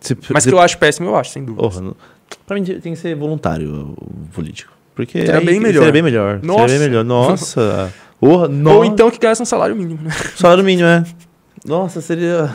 Se, tipo, Mas se... que eu acho péssimo, eu acho, sem dúvida. Oh, pra mim tem que ser voluntário o político. Porque é aí, bem melhor. Seria bem melhor. Nossa. Seria bem melhor. Nossa. no... Ou então que ganhasse um salário mínimo. Né? Salário mínimo, é. Nossa, seria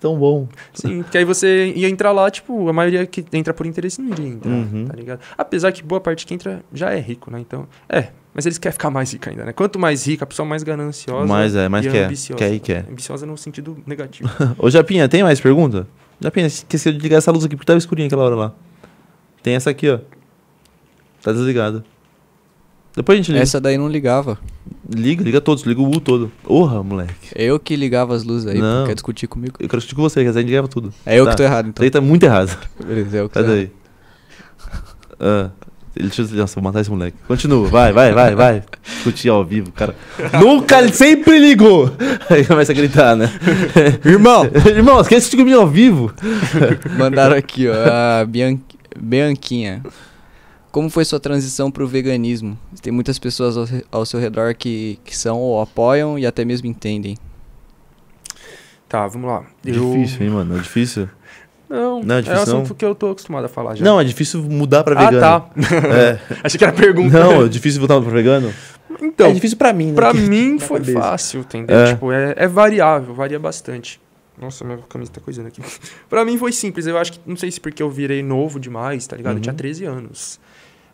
tão bom. Sim, porque aí você ia entrar lá, tipo, a maioria que entra por interesse não iria entrar, uhum. tá ligado? Apesar que boa parte que entra já é rico, né? Então, é. Mas eles querem ficar mais rica ainda, né? Quanto mais rica, a pessoa mais gananciosa. Mais é, mais quer. Ambiciosa, quer e quer. Ambiciosa no sentido negativo. Ô, Japinha, tem mais pergunta? Já pena, esqueci de ligar essa luz aqui, porque tava escurinha aquela hora lá. Tem essa aqui, ó. Tá desligada. Depois a gente liga. Essa daí não ligava. Liga, liga todos, liga o U todo. Porra, moleque. Eu que ligava as luzes aí, não. quer discutir comigo. Eu quero discutir com você, que a gente ligava tudo. É eu tá. que tô errado, então. Daí tá muito errado. Beleza, é eu que Cadê tô errado. aí? ah. Ele, nossa, vou matar esse moleque. Continua, vai, vai, vai, vai. Discutir ao vivo, cara. Nunca, ele sempre ligou. Aí começa a gritar, né? Irmão! Irmão, esquece de comigo ao vivo. Mandaram aqui, ó. A Bian... Bianquinha. Como foi sua transição para o veganismo? Tem muitas pessoas ao, ao seu redor que, que são ou apoiam e até mesmo entendem. Tá, vamos lá. Eu... Difícil, hein, mano? É difícil. Não, não é, é difícil, é um assunto não. que eu tô acostumado a falar já. Não, é difícil mudar para ah, vegano. Ah, tá. É. Achei que era pergunta. Não, é difícil voltar para vegano? Então. É difícil para mim, né? Pra mim foi cabeça. fácil, entendeu? É. Tipo, é, é variável, varia bastante. Nossa, minha camisa tá coisando aqui. pra mim foi simples. Eu acho que, não sei se porque eu virei novo demais, tá ligado? Uhum. Eu tinha 13 uhum. anos.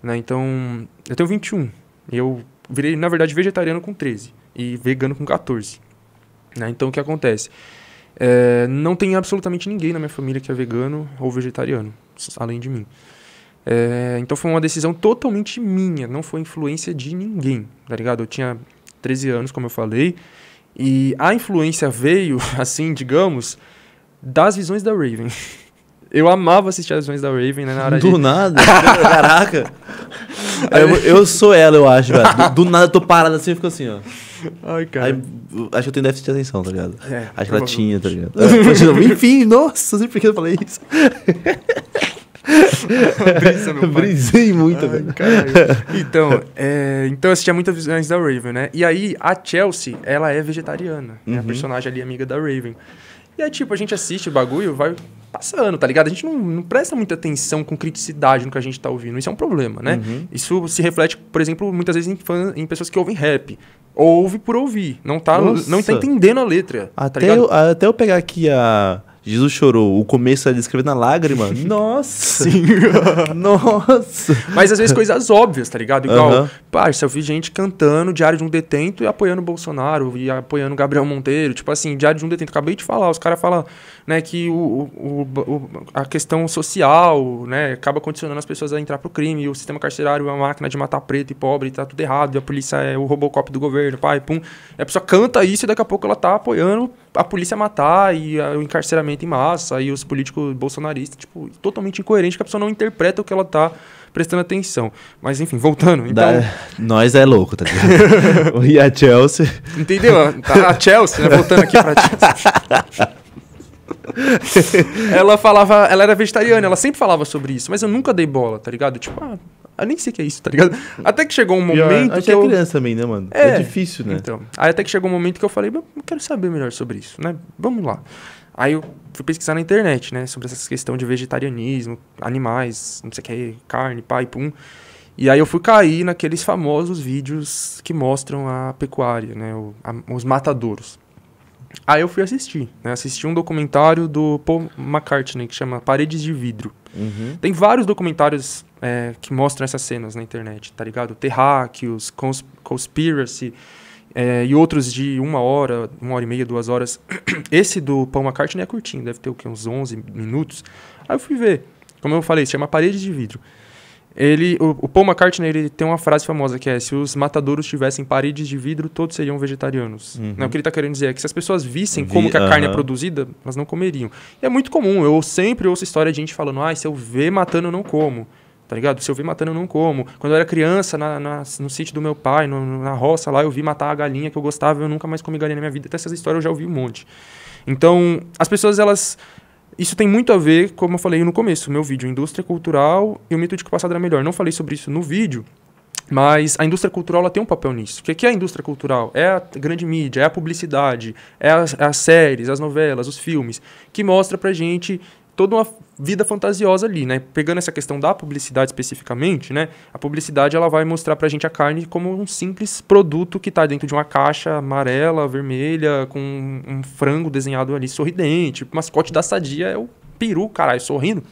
Né? Então, eu tenho 21. Eu virei, na verdade, vegetariano com 13 e vegano com 14. Né? Então, o que acontece? É, não tem absolutamente ninguém na minha família que é vegano ou vegetariano, além de mim. É, então foi uma decisão totalmente minha, não foi influência de ninguém, tá ligado? Eu tinha 13 anos, como eu falei, e a influência veio, assim, digamos, das visões da Raven. Eu amava assistir as visões da Raven, né? Na hora do de... nada? Caraca! Eu, eu, sou ela, eu acho, velho. Do, do nada eu tô parado assim e fico assim, ó. Ai, cara. Aí, acho que eu tenho déficit de atenção, tá ligado? É, acho que ela tinha, tá ligado? É, tipo, enfim, nossa, sempre por que eu falei isso. Brisa, meu Brisei muito, Ai, Então, é, então eu assistia muitas visões da Raven, né? E aí, a Chelsea, ela é vegetariana. Uhum. É a uhum. personagem ali, amiga da Raven. E tipo, a gente assiste o bagulho, vai passando, tá ligado? A gente não, não, presta muita atenção com criticidade no que a gente tá ouvindo. Isso é um problema, né? Uhum. Isso se reflete, por exemplo, muitas vezes em, em, pessoas que ouvem rap. Ouve por ouvir, não tá, não tá entendendo a letra. Tá até, tá eu, até eu pegar aqui a Jesus chorou. O começo é descrever na lágrima. Nossa! Sim. Nossa! Mas às vezes coisas óbvias, tá ligado? Igual, uh -huh. parça, eu vi gente cantando Diário de um Detento e apoiando o Bolsonaro e apoiando o Gabriel Monteiro. Tipo assim, Diário de um Detento. Acabei de falar, os caras falam né, que o, o, o, a questão social né, acaba condicionando as pessoas a entrar pro crime. O sistema carcerário é uma máquina de matar preto e pobre, e tá tudo errado. E a polícia é o robocop do governo, pai, pum. E a pessoa canta isso e daqui a pouco ela tá apoiando a polícia matar e a, o encarceramento em massa e os políticos bolsonaristas, tipo, totalmente incoerente que a pessoa não interpreta o que ela tá prestando atenção. Mas enfim, voltando. Então... Da... Nós é louco, tá ligado? e a Chelsea. Entendeu? Tá, a Chelsea, né? Voltando aqui pra Chelsea. ela falava, ela era vegetariana, ela sempre falava sobre isso, mas eu nunca dei bola, tá ligado? Tipo, ah, eu nem sei o que é isso, tá ligado? Até que chegou um momento. A que é eu... criança também, né, mano? É, é difícil, né? Então. Aí até que chegou um momento que eu falei, eu quero saber melhor sobre isso, né? Vamos lá. Aí eu fui pesquisar na internet, né? Sobre essa questão de vegetarianismo, animais, não sei o que, carne, pai, pum. E aí eu fui cair naqueles famosos vídeos que mostram a pecuária, né? O, a, os matadouros. Aí eu fui assistir, né? Assisti um documentário do Paul McCartney que chama Paredes de Vidro. Uhum. Tem vários documentários é, que mostram essas cenas na internet, tá ligado? Terráqueos, cons Conspiracy é, e outros de uma hora, uma hora e meia, duas horas. Esse do Paul McCartney é curtinho, deve ter o quê? Uns 11 minutos. Aí eu fui ver. Como eu falei, se chama Parede de Vidro. Ele, o, o Paul McCartney ele tem uma frase famosa que é: se os matadouros tivessem paredes de vidro, todos seriam vegetarianos. Uhum. Não, o que ele está querendo dizer é que se as pessoas vissem Vi, como que a uh -huh. carne é produzida, elas não comeriam. E é muito comum, eu sempre ouço história de gente falando: ah, se eu ver matando, eu não como tá ligado? Se eu vi matando, eu não como. Quando eu era criança, na, na no sítio do meu pai, no, na roça lá, eu vi matar a galinha que eu gostava, eu nunca mais comi galinha na minha vida. Até então, essas histórias eu já ouvi um monte. Então, as pessoas, elas. Isso tem muito a ver, como eu falei no começo, meu vídeo, indústria cultural e o mito de que o passado era melhor. Não falei sobre isso no vídeo, mas a indústria cultural ela tem um papel nisso. O que é a indústria cultural? É a grande mídia, é a publicidade, é as, é as séries, as novelas, os filmes, que mostra pra gente toda uma vida fantasiosa ali, né? Pegando essa questão da publicidade especificamente, né? A publicidade ela vai mostrar pra gente a carne como um simples produto que tá dentro de uma caixa amarela, vermelha, com um frango desenhado ali sorridente. O mascote da Sadia é o peru, caralho, sorrindo.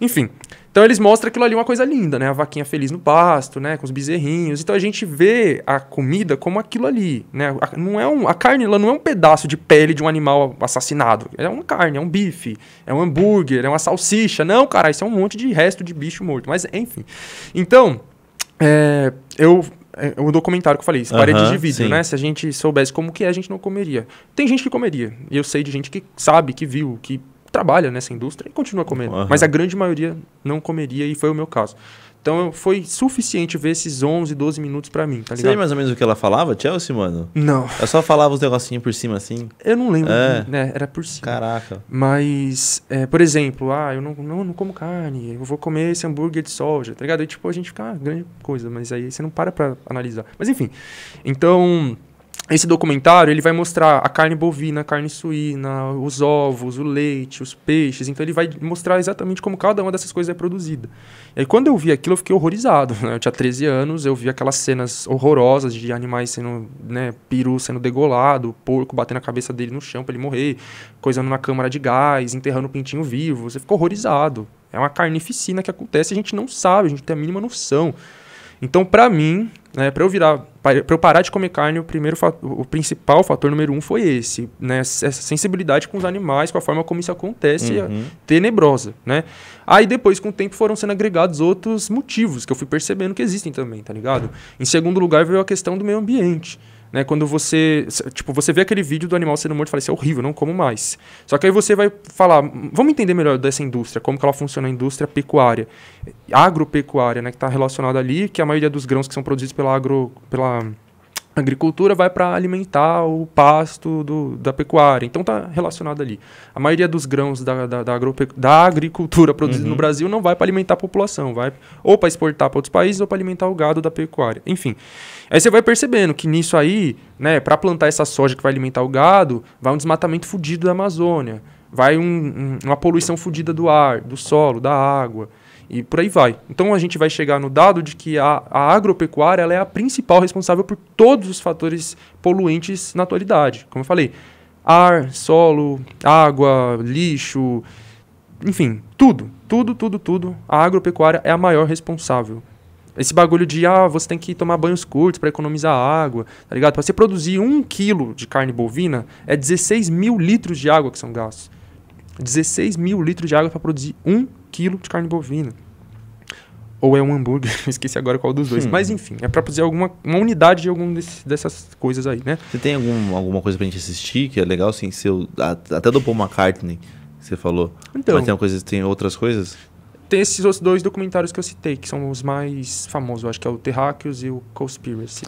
Enfim, então eles mostram aquilo ali uma coisa linda, né? A vaquinha feliz no pasto, né? Com os bezerrinhos. Então a gente vê a comida como aquilo ali, né? A, não é um, a carne ela não é um pedaço de pele de um animal assassinado. É uma carne, é um bife, é um hambúrguer, é uma salsicha. Não, cara, isso é um monte de resto de bicho morto. Mas enfim. Então, é, eu é, o documentário que eu falei, paredes de vidro, sim. né? Se a gente soubesse como que é, a gente não comeria. Tem gente que comeria. E eu sei de gente que sabe, que viu, que trabalha nessa indústria e continua comendo. Uhum. Mas a grande maioria não comeria e foi o meu caso. Então foi suficiente ver esses 11, 12 minutos para mim, tá ligado? Você mais ou menos o que ela falava, Chelsea, mano? Não. Eu só falava os negocinhos por cima assim? Eu não lembro, é. né? Era por cima. Caraca. Mas, é, por exemplo, ah, eu não, não, não como carne, eu vou comer esse hambúrguer de soja, tá ligado? E tipo, a gente fica, ah, grande coisa, mas aí você não para pra analisar. Mas enfim, então esse documentário ele vai mostrar a carne bovina, a carne suína, os ovos, o leite, os peixes. Então ele vai mostrar exatamente como cada uma dessas coisas é produzida. E aí, quando eu vi aquilo, eu fiquei horrorizado. Né? Eu tinha 13 anos, eu vi aquelas cenas horrorosas de animais sendo, né, peru sendo degolado, porco batendo a cabeça dele no chão para ele morrer, coisando na câmara de gás, enterrando o pintinho vivo. Você ficou horrorizado. É uma carnificina que acontece e a gente não sabe, a gente não tem a mínima noção. Então, para mim, né, para eu virar, para eu parar de comer carne, o primeiro o principal fator número um foi esse, né, essa sensibilidade com os animais, com a forma como isso acontece, é uhum. tenebrosa, né? Aí depois com o tempo foram sendo agregados outros motivos que eu fui percebendo que existem também, tá ligado? Em segundo lugar veio a questão do meio ambiente. Né? Quando você, tipo, você vê aquele vídeo do animal sendo morto e fala, isso assim, é horrível, não como mais. Só que aí você vai falar, vamos entender melhor dessa indústria, como que ela funciona, a indústria pecuária, agropecuária, né? Que está relacionada ali, que a maioria dos grãos que são produzidos pela agro... Pela, agricultura vai para alimentar o pasto do, da pecuária. Então está relacionado ali. A maioria dos grãos da, da, da, da agricultura produzida uhum. no Brasil não vai para alimentar a população, vai ou para exportar para outros países ou para alimentar o gado da pecuária. Enfim. Aí você vai percebendo que nisso aí, né, para plantar essa soja que vai alimentar o gado, vai um desmatamento fudido da Amazônia, vai um, um, uma poluição fudida do ar, do solo, da água e por aí vai. Então a gente vai chegar no dado de que a, a agropecuária é a principal responsável por todos os fatores poluentes na atualidade. Como eu falei, ar, solo, água, lixo, enfim, tudo, tudo, tudo, tudo. A agropecuária é a maior responsável. Esse bagulho de, ah, você tem que tomar banhos curtos para economizar água, tá ligado? Para você produzir um quilo de carne bovina, é 16 mil litros de água que são gastos. 16 mil litros de água para produzir um quilo de carne bovina. Ou é um hambúrguer, esqueci agora qual dos dois. Hum. Mas enfim, é para fazer alguma uma unidade de alguma dessas coisas aí, né? Você tem algum, alguma coisa pra gente assistir que é legal, assim, seu, até do Paul McCartney, que você falou. Então, Mas tem, coisa, tem outras coisas? Tem esses outros dois documentários que eu citei, que são os mais famosos, eu acho que é o Terráqueos e o Conspiracy.